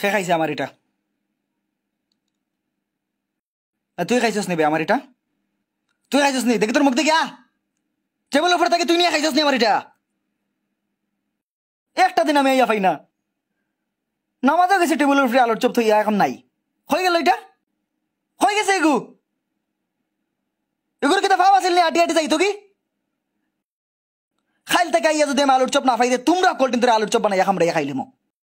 সে খাইছে আমার এটা তুই খাইছস নেবে আমার এটা তুই খাইছস নি দেখি তোর মুখ দেখি আ টেবিল উপরে থাকে তুই নিয়ে খাইছস নি আমার এটা একটা দিন আমি আইয়া পাই না নামাজও গেছে টেবিলের উপরে আলোর চোপ থইয়া এখন নাই হয়ে গেল এটা হয়ে গেছে এগু এগুলোর কিন্তু ভাব আসেন আটি আটি যাইতো কি খাইল থেকে আইয়া যদি আমি আলুর চপ না পাই তোমরা কোল্টিন ধরে আলুর চপ বানাইয়া খামড়াইয়া খাইলিমো